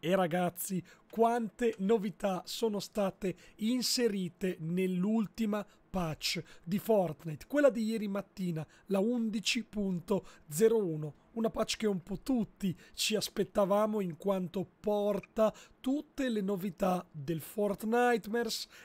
e ragazzi, quante novità sono state inserite nell'ultima patch di Fortnite, quella di ieri mattina, la 11.01, una patch che un po' tutti ci aspettavamo in quanto porta tutte le novità del Fortnite,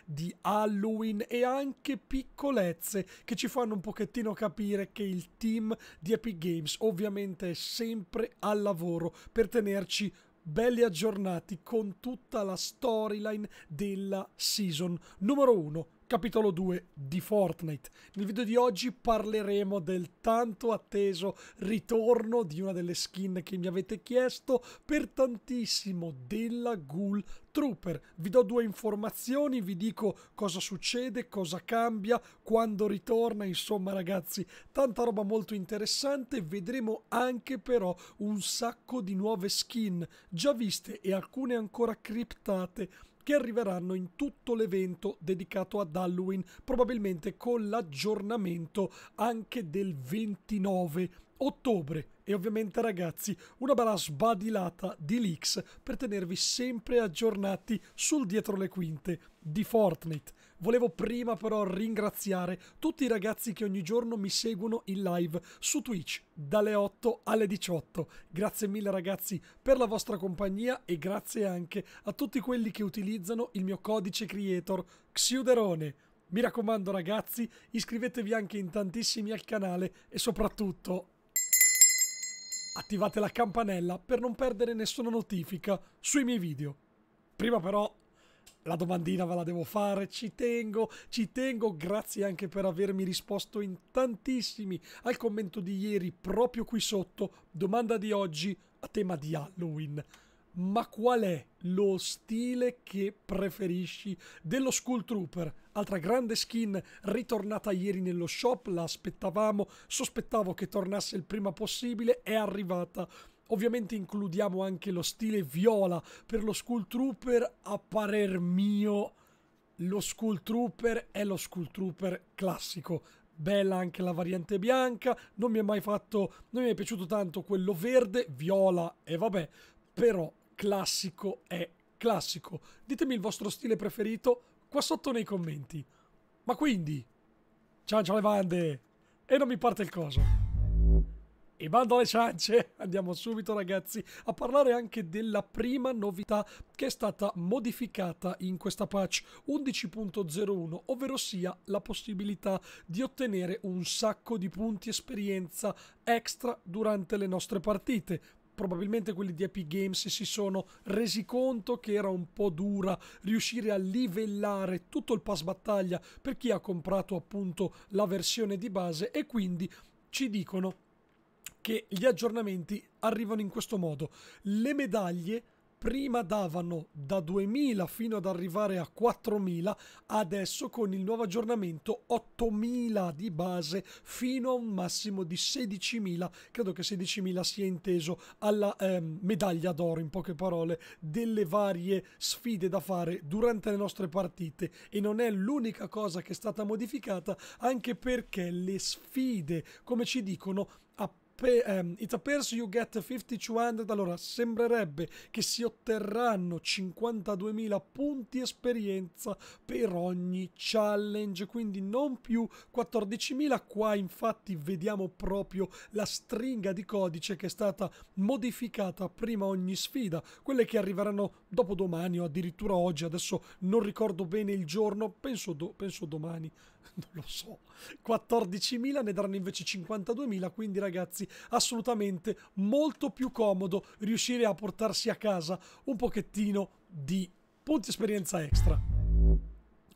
di Halloween e anche piccolezze che ci fanno un pochettino capire che il team di Epic Games ovviamente è sempre al lavoro per tenerci belli aggiornati con tutta la storyline della season numero 1 capitolo 2 di Fortnite. Nel video di oggi parleremo del tanto atteso ritorno di una delle skin che mi avete chiesto per tantissimo della Ghoul Trooper. Vi do due informazioni, vi dico cosa succede, cosa cambia, quando ritorna, insomma ragazzi, tanta roba molto interessante. Vedremo anche però un sacco di nuove skin già viste e alcune ancora criptate che arriveranno in tutto l'evento dedicato ad Halloween, probabilmente con l'aggiornamento anche del 29 ottobre e ovviamente ragazzi una bella sbadilata di leaks per tenervi sempre aggiornati sul dietro le quinte di Fortnite. Volevo prima però ringraziare tutti i ragazzi che ogni giorno mi seguono in live su Twitch dalle 8 alle 18. Grazie mille ragazzi per la vostra compagnia e grazie anche a tutti quelli che utilizzano il mio codice creator Xiuderone. Mi raccomando ragazzi, iscrivetevi anche in tantissimi al canale e soprattutto attivate la campanella per non perdere nessuna notifica sui miei video. Prima però la domandina ve la devo fare, ci tengo, ci tengo, grazie anche per avermi risposto in tantissimi al commento di ieri proprio qui sotto, domanda di oggi a tema di Halloween ma qual è lo stile che preferisci dello Skull Trooper? Altra grande skin ritornata ieri nello shop, la aspettavamo, sospettavo che tornasse il prima possibile, è arrivata. Ovviamente includiamo anche lo stile viola per lo Skull Trooper, a parer mio lo Skull Trooper è lo Skull Trooper classico, bella anche la variante bianca, non mi è mai fatto, non mi è piaciuto tanto quello verde, viola e vabbè, però classico è classico. Ditemi il vostro stile preferito qua sotto nei commenti. Ma quindi, ciancio le bande! E non mi parte il coso. E bando alle ciance! Andiamo subito ragazzi a parlare anche della prima novità che è stata modificata in questa patch 11.01, ovvero sia la possibilità di ottenere un sacco di punti esperienza extra durante le nostre partite probabilmente quelli di Epic Games si sono resi conto che era un po' dura riuscire a livellare tutto il pass battaglia per chi ha comprato appunto la versione di base e quindi ci dicono che gli aggiornamenti arrivano in questo modo. Le medaglie prima davano da 2000 fino ad arrivare a 4000, adesso con il nuovo aggiornamento 8000 di base fino a un massimo di 16000, credo che 16000 sia inteso alla ehm, medaglia d'oro in poche parole delle varie sfide da fare durante le nostre partite e non è l'unica cosa che è stata modificata anche perché le sfide come ci dicono appunto um, it's a purse you get 5200, allora sembrerebbe che si otterranno 52.000 punti esperienza per ogni challenge, quindi non più 14.000, qua infatti vediamo proprio la stringa di codice che è stata modificata prima ogni sfida, quelle che arriveranno dopo domani o addirittura oggi, adesso non ricordo bene il giorno, penso, do penso domani, non lo so, 14.000 ne daranno invece 52.000, quindi ragazzi assolutamente molto più comodo riuscire a portarsi a casa un pochettino di punti esperienza extra.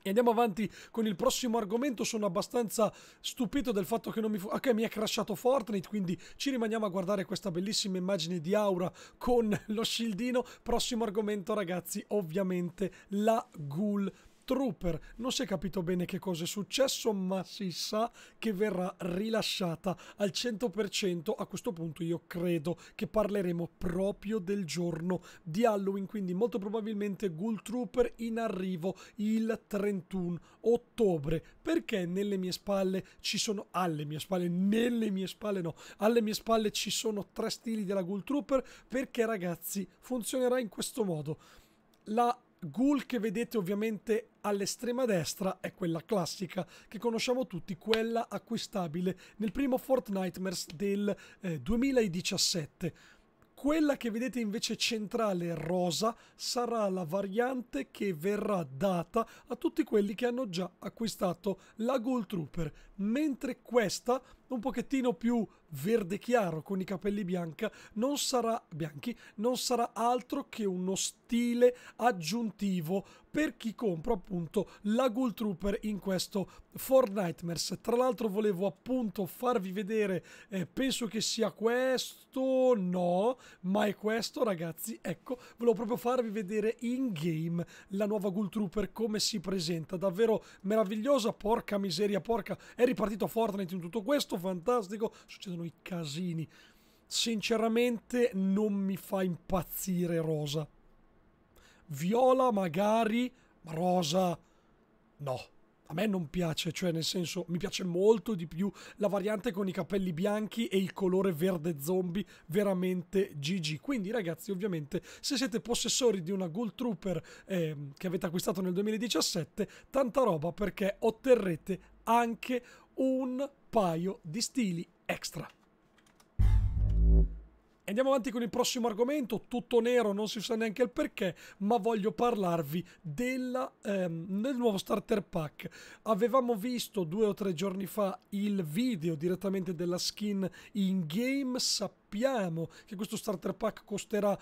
E andiamo avanti con il prossimo argomento. Sono abbastanza stupito del fatto che non mi. Ok, ah, mi è crashato Fortnite. Quindi ci rimaniamo a guardare questa bellissima immagine di Aura con lo shieldino. Prossimo argomento, ragazzi, ovviamente la ghoul Trooper. Non si è capito bene che cosa è successo, ma si sa che verrà rilasciata al 100%. A questo punto io credo che parleremo proprio del giorno di Halloween, quindi molto probabilmente Ghoul Trooper in arrivo il 31 ottobre, perché nelle mie spalle ci sono alle mie spalle, nelle mie spalle no, alle mie spalle ci sono tre stili della Ghoul Trooper perché ragazzi funzionerà in questo modo. La Ghoul che vedete ovviamente all'estrema destra è quella classica che conosciamo tutti, quella acquistabile nel primo Fortnightmares del eh, 2017. Quella che vedete invece centrale rosa sarà la variante che verrà data a tutti quelli che hanno già acquistato la Gold Trooper, mentre questa, un pochettino più verde chiaro con i capelli bianca non sarà, bianchi non sarà altro che uno stile aggiuntivo per chi compra appunto la Ghoul Trooper in questo Fortnite. Tra l'altro volevo appunto farvi vedere, eh, penso che sia questo, no, ma è questo ragazzi, ecco, volevo proprio farvi vedere in game la nuova Ghoul Trooper come si presenta, davvero meravigliosa, porca miseria, porca, è ripartito Fortnite in tutto questo, fantastico, succedono causano i casini. Sinceramente non mi fa impazzire rosa. Viola magari, ma rosa no. A me non piace, cioè nel senso mi piace molto di più la variante con i capelli bianchi e il colore verde zombie, veramente GG. Quindi ragazzi ovviamente se siete possessori di una Ghoul Trooper eh, che avete acquistato nel 2017, tanta roba perché otterrete anche un paio di stili extra. Andiamo avanti con il prossimo argomento, tutto nero, non si sa neanche il perché, ma voglio parlarvi della, ehm, del nuovo starter pack. Avevamo visto due o tre giorni fa il video direttamente della skin in game, sappiamo che questo starter pack costerà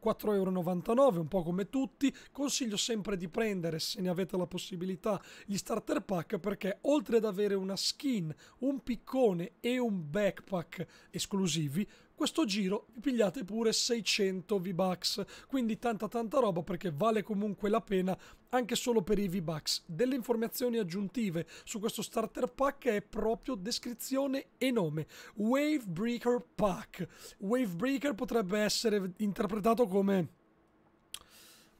4,99€ un po' come tutti consiglio sempre di prendere se ne avete la possibilità gli starter pack perché oltre ad avere una skin un piccone e un backpack esclusivi questo giro vi pigliate pure 600 V-Bucks, quindi tanta tanta roba perché vale comunque la pena anche solo per i V-Bucks. Delle informazioni aggiuntive su questo starter pack è proprio descrizione e nome. Wave Breaker Pack. Wave Breaker potrebbe essere interpretato come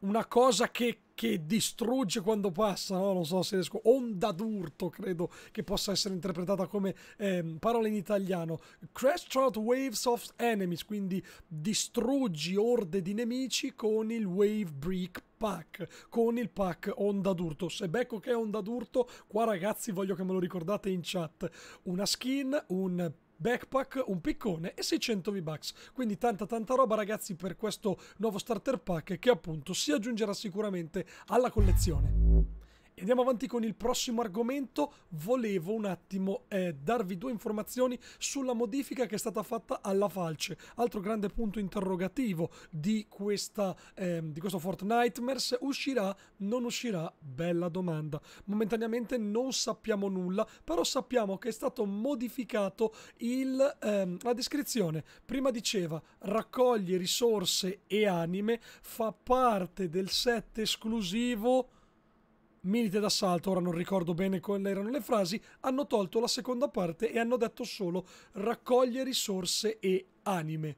una cosa che, che distrugge quando passa, no? non so se riesco, onda d'urto credo che possa essere interpretata come eh, parola in italiano, crash throughout waves of enemies, quindi distruggi orde di nemici con il wave break pack con il pack onda d'urto se becco che è onda d'urto qua ragazzi voglio che me lo ricordate in chat una skin un backpack, un piccone e 600 V-Bucks. Quindi tanta tanta roba ragazzi per questo nuovo starter pack che appunto si aggiungerà sicuramente alla collezione. Andiamo avanti con il prossimo argomento, volevo un attimo eh, darvi due informazioni sulla modifica che è stata fatta alla falce, altro grande punto interrogativo di, questa, eh, di questo Fortniteverse, uscirà, non uscirà, bella domanda, momentaneamente non sappiamo nulla, però sappiamo che è stato modificato il, eh, la descrizione, prima diceva raccoglie risorse e anime, fa parte del set esclusivo milite d'assalto, ora non ricordo bene quali erano le frasi, hanno tolto la seconda parte e hanno detto solo raccoglie risorse e anime.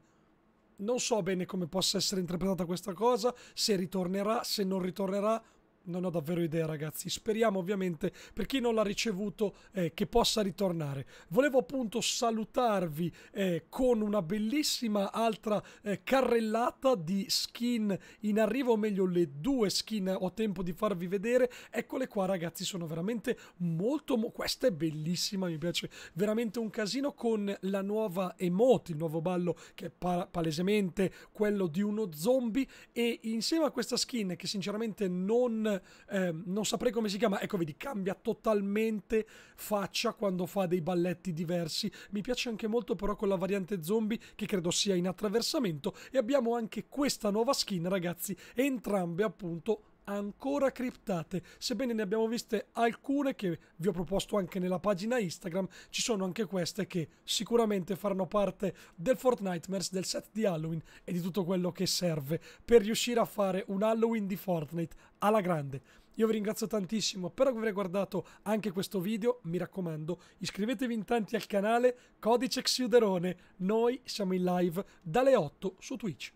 Non so bene come possa essere interpretata questa cosa, se ritornerà, se non ritornerà, non ho davvero idea ragazzi, speriamo ovviamente per chi non l'ha ricevuto eh, che possa ritornare. Volevo appunto salutarvi eh, con una bellissima altra eh, carrellata di skin in arrivo, o meglio le due skin ho tempo di farvi vedere, eccole qua ragazzi, sono veramente molto, mo questa è bellissima, mi piace veramente un casino con la nuova emote, il nuovo ballo che è pa palesemente quello di uno zombie e insieme a questa skin che sinceramente non eh, non saprei come si chiama, ecco vedi, cambia totalmente faccia quando fa dei balletti diversi. Mi piace anche molto però con la variante zombie che credo sia in attraversamento e abbiamo anche questa nuova skin ragazzi, entrambe appunto ancora criptate, sebbene ne abbiamo viste alcune che vi ho proposto anche nella pagina Instagram, ci sono anche queste che sicuramente faranno parte del Fortnite Mers, del set di Halloween e di tutto quello che serve per riuscire a fare un Halloween di Fortnite alla grande. Io vi ringrazio tantissimo per aver guardato anche questo video, mi raccomando iscrivetevi in tanti al canale Codice Xiuderone, noi siamo in live dalle 8 su Twitch.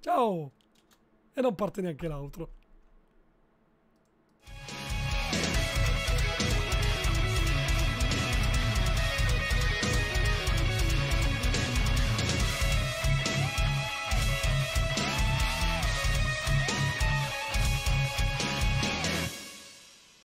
Ciao! E non parte neanche l'altro.